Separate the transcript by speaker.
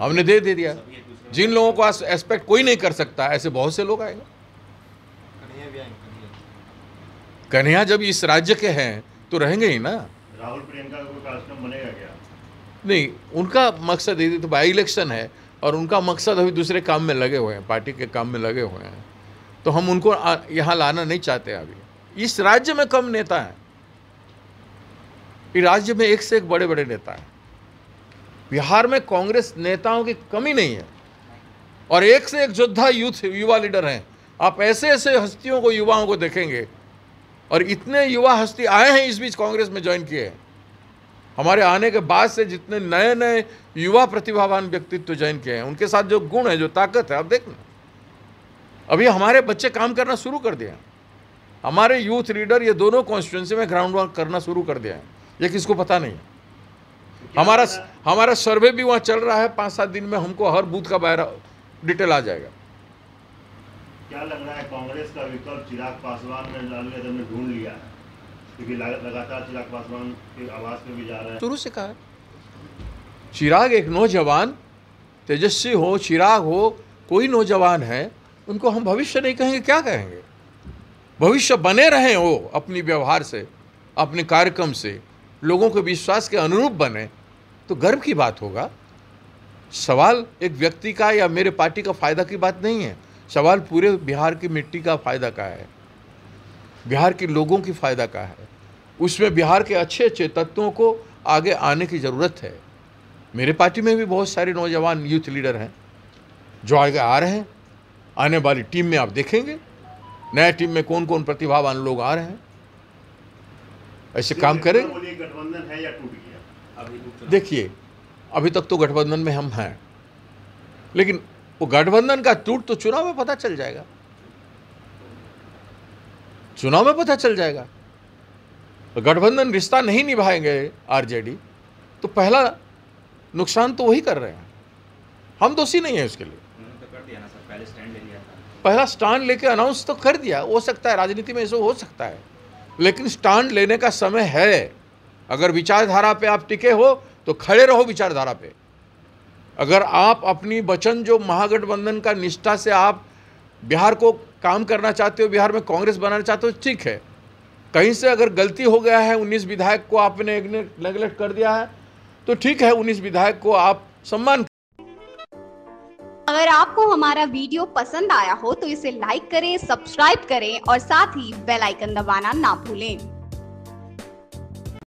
Speaker 1: हमने दे दे दिया जिन लोगों को एक्सपेक्ट कोई नहीं कर सकता ऐसे बहुत से लोग आएंगे कन्हैया जब इस राज्य के हैं तो रहेंगे ही ना राहुल प्रियंका को कार्यक्रम बनेगा क्या नहीं उनका मकसद यदि तो बाई इलेक्शन है और उनका मकसद अभी दूसरे काम में लगे हुए हैं पार्टी के काम में लगे हुए हैं तो हम उनको यहाँ लाना नहीं चाहते अभी इस राज्य में कम नेता हैं इस राज्य में एक से एक बड़े बड़े नेता हैं बिहार में कांग्रेस नेताओं की कमी नहीं है और एक से एक योद्धा यूथ युवा लीडर हैं आप ऐसे ऐसे हस्तियों को युवाओं को देखेंगे और इतने युवा हस्ती आए हैं इस बीच कांग्रेस में ज्वाइन किए हैं हमारे आने के बाद से जितने नए नए युवा प्रतिभावान व्यक्तित्व ज्वाइन किए हैं उनके साथ जो गुण है जो ताकत है आप देखना अभी हमारे बच्चे काम करना शुरू कर दिया हमारे यूथ लीडर ये दोनों कॉन्स्टिट्युएंसी में ग्राउंड वर्क करना शुरू कर दिया है ये किसको पता नहीं है हमारा हमारा सर्वे भी वहाँ चल रहा है पाँच सात दिन में हमको हर बूथ का बायरा डिटेल आ जाएगा क्या लग रहा है कांग्रेस का विकल्प चिराग पासवान ने लालू यादव ने ढूंढ लिया है क्योंकि लगातार चिराग पासवान के आवास में भी जा रहे हैं शुरू से कहा चिराग एक नौजवान तेजस्वी हो चिराग हो कोई नौजवान है उनको हम भविष्य नहीं कहेंगे क्या कहेंगे भविष्य बने रहें वो अपनी व्यवहार से अपने कार्यक्रम से लोगों के विश्वास के अनुरूप बने तो गर्व की बात होगा सवाल एक व्यक्ति का या मेरे पार्टी का फ़ायदा की बात नहीं है सवाल पूरे बिहार की मिट्टी का फ़ायदा का है बिहार के लोगों की फ़ायदा का है उसमें बिहार के अच्छे अच्छे तत्वों को आगे आने की ज़रूरत है मेरे पार्टी में भी बहुत सारे नौजवान यूथ लीडर हैं जो आगे आ रहे हैं आने वाली टीम में आप देखेंगे नया टीम में कौन कौन प्रतिभावान लोग आ रहे हैं ऐसे काम करें गठबंधन है या टूट गया देखिए अभी तक तो गठबंधन में हम हैं लेकिन वो गठबंधन का टूट तो चुनाव में पता चल जाएगा चुनाव में पता चल जाएगा तो गठबंधन रिश्ता नहीं निभाएंगे आरजेडी तो पहला नुकसान तो वही कर रहे हैं हम दोषी नहीं है उसके लिए तो पहला स्टैंड लेके अनाउंस तो कर दिया हो सकता है राजनीति में ऐसा हो सकता है लेकिन स्टैंड लेने का समय है अगर विचारधारा पे आप टिके हो तो खड़े रहो विचारधारा पे अगर आप अपनी वचन जो महागठबंधन का निष्ठा से आप बिहार को काम करना चाहते हो बिहार में कांग्रेस बनाना चाहते हो ठीक है कहीं से अगर गलती हो गया है उन्नीस विधायक को आपने नेग्लेक्ट कर दिया है तो ठीक है उन्नीस विधायक को आप सम्मान अगर आपको हमारा वीडियो पसंद आया हो तो इसे लाइक करें सब्सक्राइब करें और साथ ही बेल आइकन दबाना ना भूलें